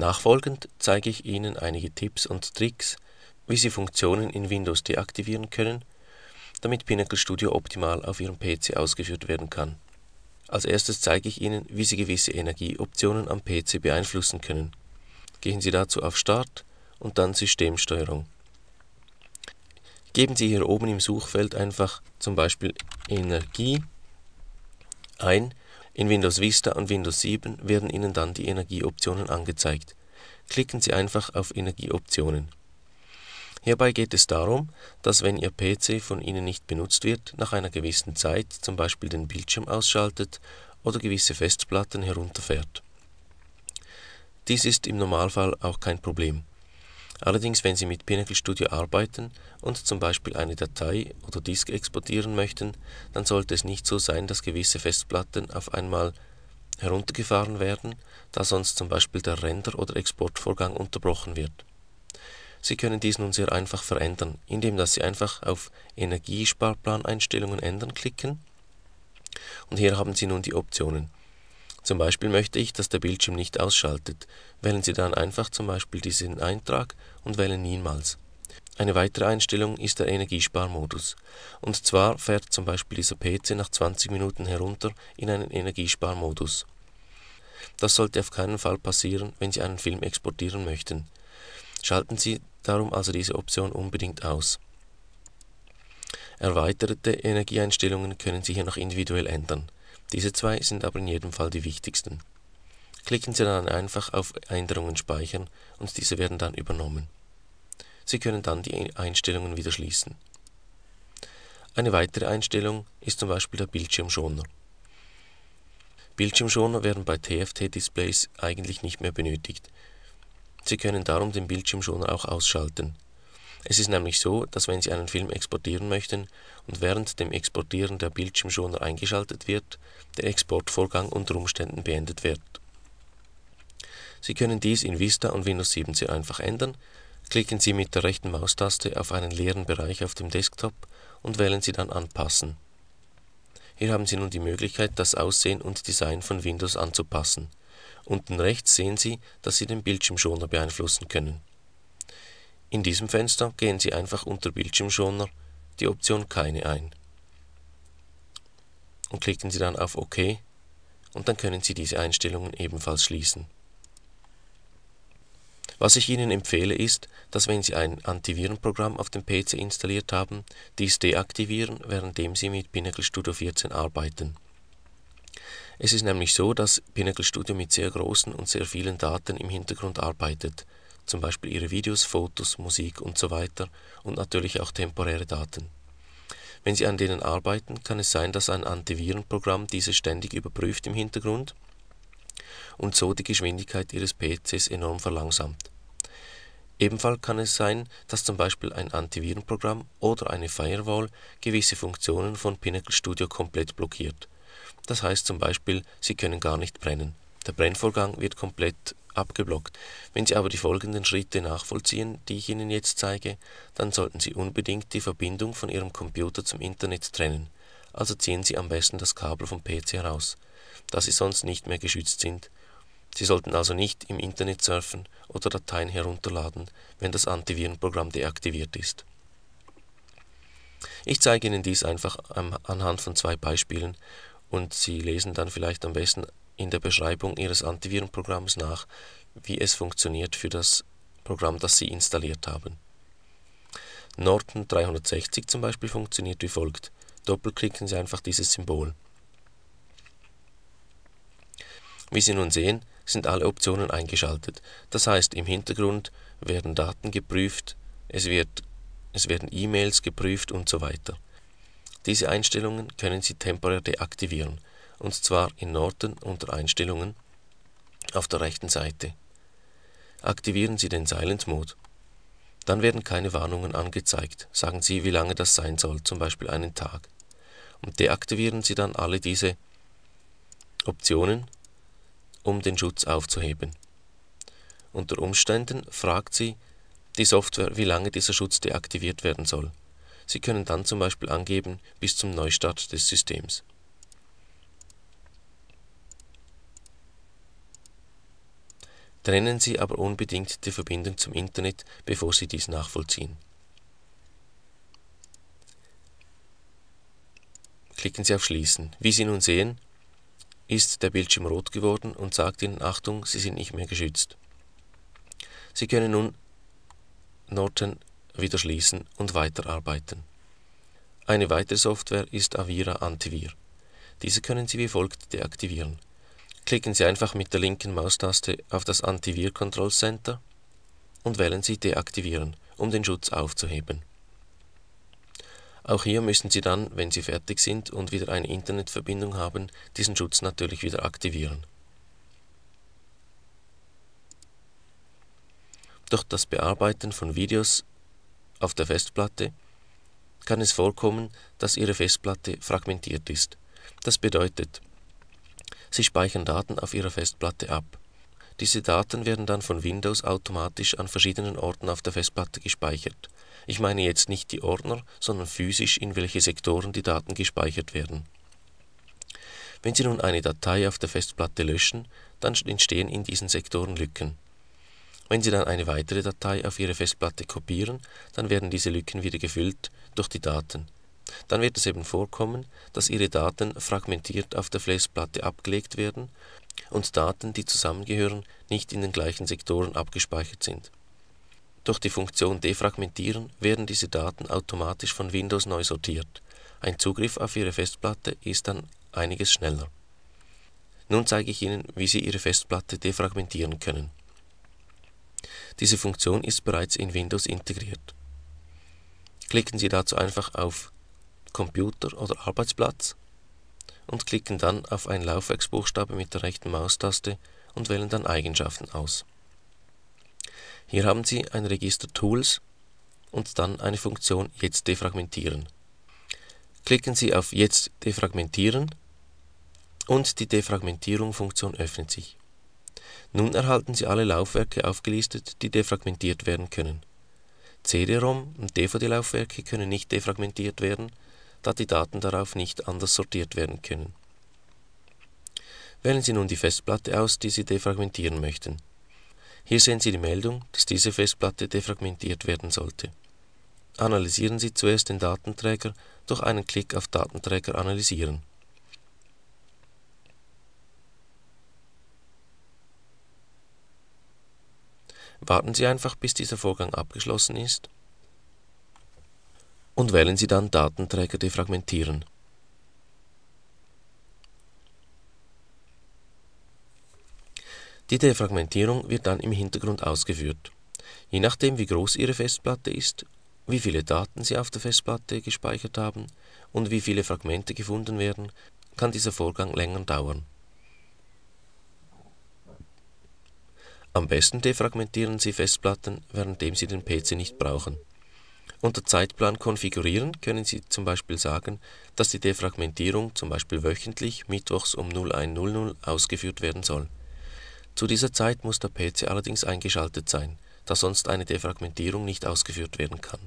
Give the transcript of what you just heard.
Nachfolgend zeige ich Ihnen einige Tipps und Tricks, wie Sie Funktionen in Windows deaktivieren können, damit Pinnacle Studio optimal auf Ihrem PC ausgeführt werden kann. Als Erstes zeige ich Ihnen, wie Sie gewisse Energieoptionen am PC beeinflussen können. Gehen Sie dazu auf Start und dann Systemsteuerung. Geben Sie hier oben im Suchfeld einfach zum Beispiel Energie ein in Windows Vista und Windows 7 werden Ihnen dann die Energieoptionen angezeigt. Klicken Sie einfach auf Energieoptionen. Hierbei geht es darum, dass wenn Ihr PC von Ihnen nicht benutzt wird, nach einer gewissen Zeit zum Beispiel den Bildschirm ausschaltet oder gewisse Festplatten herunterfährt. Dies ist im Normalfall auch kein Problem Allerdings wenn Sie mit Pinnacle Studio arbeiten und zum Beispiel eine Datei oder Disk exportieren möchten, dann sollte es nicht so sein, dass gewisse Festplatten auf einmal heruntergefahren werden, da sonst zum Beispiel der Render- oder Exportvorgang unterbrochen wird. Sie können dies nun sehr einfach verändern, indem dass Sie einfach auf Energiesparplaneinstellungen ändern klicken und hier haben Sie nun die Optionen zum Beispiel möchte ich, dass der Bildschirm nicht ausschaltet. Wählen Sie dann einfach zum Beispiel diesen Eintrag und wählen Niemals. Eine weitere Einstellung ist der Energiesparmodus. Und zwar fährt zum Beispiel dieser PC nach 20 Minuten herunter in einen Energiesparmodus. Das sollte auf keinen Fall passieren, wenn Sie einen Film exportieren möchten. Schalten Sie darum also diese Option unbedingt aus. Erweiterte Energieeinstellungen können Sie hier noch individuell ändern diese zwei sind aber in jedem Fall die wichtigsten. Klicken Sie dann einfach auf Änderungen speichern und diese werden dann übernommen. Sie können dann die Einstellungen wieder schließen. Eine weitere Einstellung ist zum Beispiel der Bildschirmschoner. Bildschirmschoner werden bei TFT-Displays eigentlich nicht mehr benötigt. Sie können darum den Bildschirmschoner auch ausschalten. Es ist nämlich so, dass wenn Sie einen Film exportieren möchten und während dem Exportieren der Bildschirmschoner eingeschaltet wird, der Exportvorgang unter Umständen beendet wird. Sie können dies in Vista und Windows 7 sehr einfach ändern. Klicken Sie mit der rechten Maustaste auf einen leeren Bereich auf dem Desktop und wählen Sie dann Anpassen. Hier haben Sie nun die Möglichkeit, das Aussehen und Design von Windows anzupassen. Unten rechts sehen Sie, dass Sie den Bildschirmschoner beeinflussen können in diesem Fenster gehen Sie einfach unter Bildschirmschoner die Option Keine ein und klicken Sie dann auf OK und dann können Sie diese Einstellungen ebenfalls schließen. Was ich Ihnen empfehle ist, dass wenn Sie ein Antivirenprogramm auf dem PC installiert haben, dies deaktivieren, währenddem Sie mit Pinnacle Studio 14 arbeiten. Es ist nämlich so, dass Pinnacle Studio mit sehr großen und sehr vielen Daten im Hintergrund arbeitet zum Beispiel ihre Videos, Fotos, Musik und so weiter und natürlich auch temporäre Daten. Wenn Sie an denen arbeiten, kann es sein, dass ein Antivirenprogramm diese ständig überprüft im Hintergrund und so die Geschwindigkeit Ihres PCs enorm verlangsamt. Ebenfalls kann es sein, dass zum Beispiel ein Antivirenprogramm oder eine Firewall gewisse Funktionen von Pinnacle Studio komplett blockiert. Das heißt zum Beispiel, Sie können gar nicht brennen. Der Brennvorgang wird komplett abgeblockt. Wenn Sie aber die folgenden Schritte nachvollziehen, die ich Ihnen jetzt zeige, dann sollten Sie unbedingt die Verbindung von Ihrem Computer zum Internet trennen. Also ziehen Sie am besten das Kabel vom PC heraus, da Sie sonst nicht mehr geschützt sind. Sie sollten also nicht im Internet surfen oder Dateien herunterladen, wenn das Antivirenprogramm deaktiviert ist. Ich zeige Ihnen dies einfach anhand von zwei Beispielen und Sie lesen dann vielleicht am besten in der Beschreibung Ihres Antivirenprogramms nach, wie es funktioniert für das Programm, das Sie installiert haben. Norton 360 zum Beispiel funktioniert wie folgt. Doppelklicken Sie einfach dieses Symbol. Wie Sie nun sehen, sind alle Optionen eingeschaltet. Das heißt, im Hintergrund werden Daten geprüft, es, wird, es werden E-Mails geprüft und so weiter. Diese Einstellungen können Sie temporär deaktivieren und zwar in Norden unter Einstellungen auf der rechten Seite. Aktivieren Sie den Silent Mode. Dann werden keine Warnungen angezeigt. Sagen Sie, wie lange das sein soll, zum Beispiel einen Tag. Und deaktivieren Sie dann alle diese Optionen, um den Schutz aufzuheben. Unter Umständen fragt Sie die Software, wie lange dieser Schutz deaktiviert werden soll. Sie können dann zum Beispiel angeben bis zum Neustart des Systems. trennen Sie aber unbedingt die Verbindung zum Internet, bevor Sie dies nachvollziehen. Klicken Sie auf Schließen. Wie Sie nun sehen, ist der Bildschirm rot geworden und sagt Ihnen Achtung, Sie sind nicht mehr geschützt. Sie können nun Norton wieder schließen und weiterarbeiten. Eine weitere Software ist Avira Antivir. Diese können Sie wie folgt deaktivieren. Klicken Sie einfach mit der linken Maustaste auf das Antivir Control Center und wählen Sie Deaktivieren, um den Schutz aufzuheben. Auch hier müssen Sie dann, wenn Sie fertig sind und wieder eine Internetverbindung haben, diesen Schutz natürlich wieder aktivieren. Durch das Bearbeiten von Videos auf der Festplatte kann es vorkommen, dass Ihre Festplatte fragmentiert ist. Das bedeutet, Sie speichern Daten auf ihrer Festplatte ab. Diese Daten werden dann von Windows automatisch an verschiedenen Orten auf der Festplatte gespeichert. Ich meine jetzt nicht die Ordner, sondern physisch, in welche Sektoren die Daten gespeichert werden. Wenn Sie nun eine Datei auf der Festplatte löschen, dann entstehen in diesen Sektoren Lücken. Wenn Sie dann eine weitere Datei auf Ihre Festplatte kopieren, dann werden diese Lücken wieder gefüllt durch die Daten. Dann wird es eben vorkommen, dass Ihre Daten fragmentiert auf der Festplatte abgelegt werden und Daten, die zusammengehören, nicht in den gleichen Sektoren abgespeichert sind. Durch die Funktion Defragmentieren werden diese Daten automatisch von Windows neu sortiert. Ein Zugriff auf Ihre Festplatte ist dann einiges schneller. Nun zeige ich Ihnen, wie Sie Ihre Festplatte defragmentieren können. Diese Funktion ist bereits in Windows integriert. Klicken Sie dazu einfach auf Computer oder Arbeitsplatz und klicken dann auf einen Laufwerksbuchstabe mit der rechten Maustaste und wählen dann Eigenschaften aus. Hier haben Sie ein Register Tools und dann eine Funktion Jetzt defragmentieren. Klicken Sie auf Jetzt defragmentieren und die Defragmentierung-Funktion öffnet sich. Nun erhalten Sie alle Laufwerke aufgelistet, die defragmentiert werden können. CD-ROM und DVD-Laufwerke können nicht defragmentiert werden, da die Daten darauf nicht anders sortiert werden können. Wählen Sie nun die Festplatte aus, die Sie defragmentieren möchten. Hier sehen Sie die Meldung, dass diese Festplatte defragmentiert werden sollte. Analysieren Sie zuerst den Datenträger durch einen Klick auf Datenträger analysieren. Warten Sie einfach, bis dieser Vorgang abgeschlossen ist und wählen Sie dann Datenträger defragmentieren. Die Defragmentierung wird dann im Hintergrund ausgeführt. Je nachdem, wie groß Ihre Festplatte ist, wie viele Daten Sie auf der Festplatte gespeichert haben und wie viele Fragmente gefunden werden, kann dieser Vorgang länger dauern. Am besten defragmentieren Sie Festplatten, währenddem Sie den PC nicht brauchen. Unter Zeitplan konfigurieren können Sie zum Beispiel sagen, dass die Defragmentierung zum Beispiel wöchentlich mittwochs um 01:00 ausgeführt werden soll. Zu dieser Zeit muss der PC allerdings eingeschaltet sein, da sonst eine Defragmentierung nicht ausgeführt werden kann